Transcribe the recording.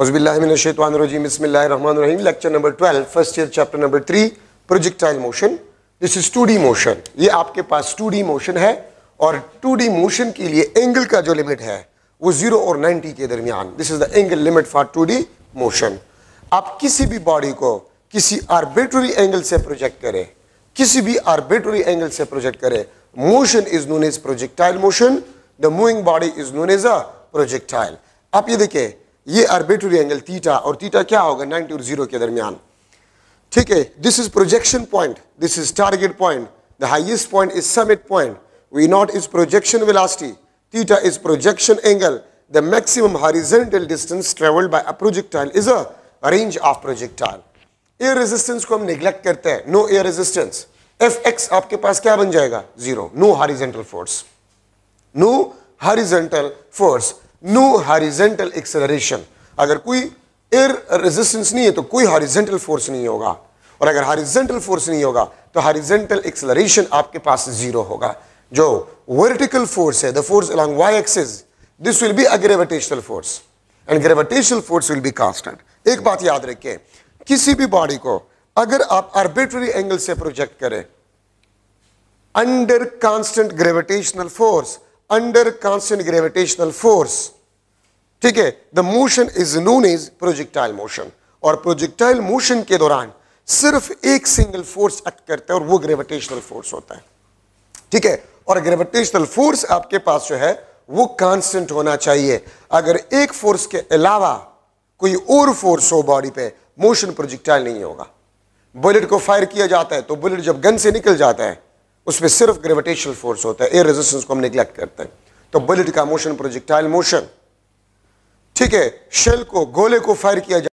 आपके पास to motion है और टू मोशन के लिए एंगल का जो लिमिट है वो जीरो और नाइन्टी के दरमियान this is the angle limit for to motion आप किसी भी बॉडी को किसी आर्बिट्री एंगल से प्रोजेक्ट करें किसी भी आर्बिट्री एंगल से प्रोजेक्ट करें motion is known as projectile motion the moving body is known as a projectile आप ये देखें ये आर्बिट्री एंगल थीटा और थीटा क्या होगा 90 और जीरो के दरमियान ठीक है this is projection point this is target point the highest point is summit point v naught is projection velocity theta is projection angle the maximum horizontal distance travelled bye a projectile is a range of projectile air resistance को हम neglect करते हैं no air resistance F X आपके पास क्या बन जाएगा zero no horizontal force no horizontal force no horizontal acceleration अगर कोई एयर रेजिस्टेंस नहीं है तो कोई हॉरिजेंटल फोर्स नहीं होगा और अगर हॉरिजेंटल फोर्स नहीं होगा तो हॉरिजेंटल एक्सेलरेशन आपके पास जीरो होगा जो वर्टिकल फोर्स है the force along Y axis this will be a gravitational force and gravitational force will be constant एक बात याद रखिए किसी भी बॉडी को अगर आप आर्बिट्ररी एंगल से प्रोजेक्ट करें under constant gravitational force under constant gravitational force ठीक है the motion is known is projectile motion और प्रोजेक्टाइल मोशन के दौरान सिर्फ एक सिंगल फोर्स एक्ट करता है और वो ग्रेविटेशनल फोर्स होता है ठीक है और ग्रेविटेशनल फोर्स आपके पास जो है वो कांस्टेंट होना चाहिए अगर एक फोर्स के अलावा कोई और फोर्स हो बॉडी पे मोशन प्रोजेक्टाइल नहीं होगा बुलेट को फायर किया जाता है तो बुलेट जब गन से निकल जाता है उसमें सिर्फ ग्रेविटेशनल फोर्स होता है एयर रेजिस्टेंस को हम निग्लेक्ट करते हैं तो बुलेट का मोशन प्रोजेक्टाइल मोशन ठीक है शेल को गोले को फायर किया जाए